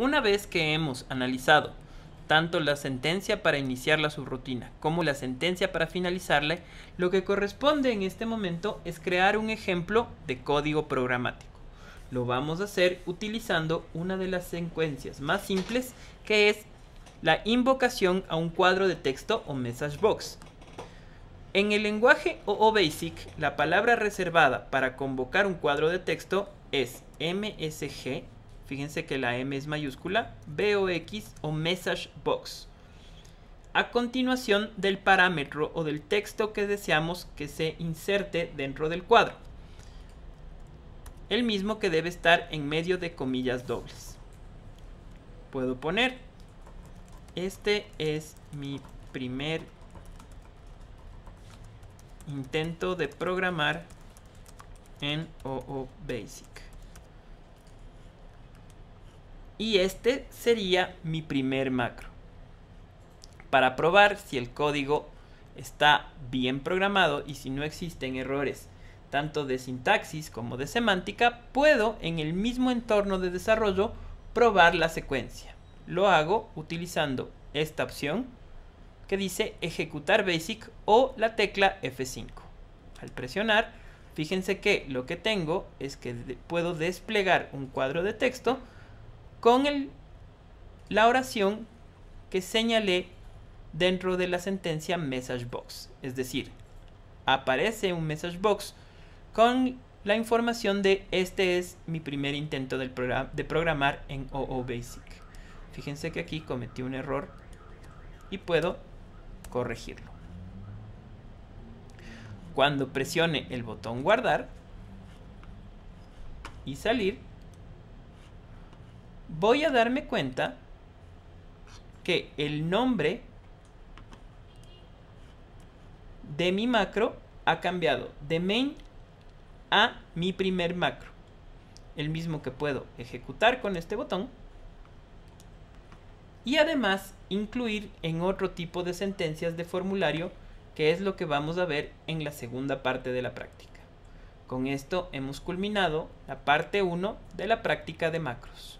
Una vez que hemos analizado tanto la sentencia para iniciar la subrutina como la sentencia para finalizarla, lo que corresponde en este momento es crear un ejemplo de código programático. Lo vamos a hacer utilizando una de las secuencias más simples que es la invocación a un cuadro de texto o message box. En el lenguaje OOBASIC la palabra reservada para convocar un cuadro de texto es msg fíjense que la M es mayúscula, BOX o Message Box. A continuación del parámetro o del texto que deseamos que se inserte dentro del cuadro. El mismo que debe estar en medio de comillas dobles. Puedo poner, este es mi primer intento de programar en OO Basic. Y este sería mi primer macro. Para probar si el código está bien programado y si no existen errores tanto de sintaxis como de semántica, puedo en el mismo entorno de desarrollo probar la secuencia. Lo hago utilizando esta opción que dice ejecutar basic o la tecla F5. Al presionar, fíjense que lo que tengo es que puedo desplegar un cuadro de texto con la oración que señalé dentro de la sentencia message box. Es decir, aparece un message box con la información de este es mi primer intento del de programar en OO Basic. Fíjense que aquí cometí un error y puedo corregirlo. Cuando presione el botón guardar y salir, voy a darme cuenta que el nombre de mi macro ha cambiado de main a mi primer macro. El mismo que puedo ejecutar con este botón. Y además incluir en otro tipo de sentencias de formulario que es lo que vamos a ver en la segunda parte de la práctica. Con esto hemos culminado la parte 1 de la práctica de macros.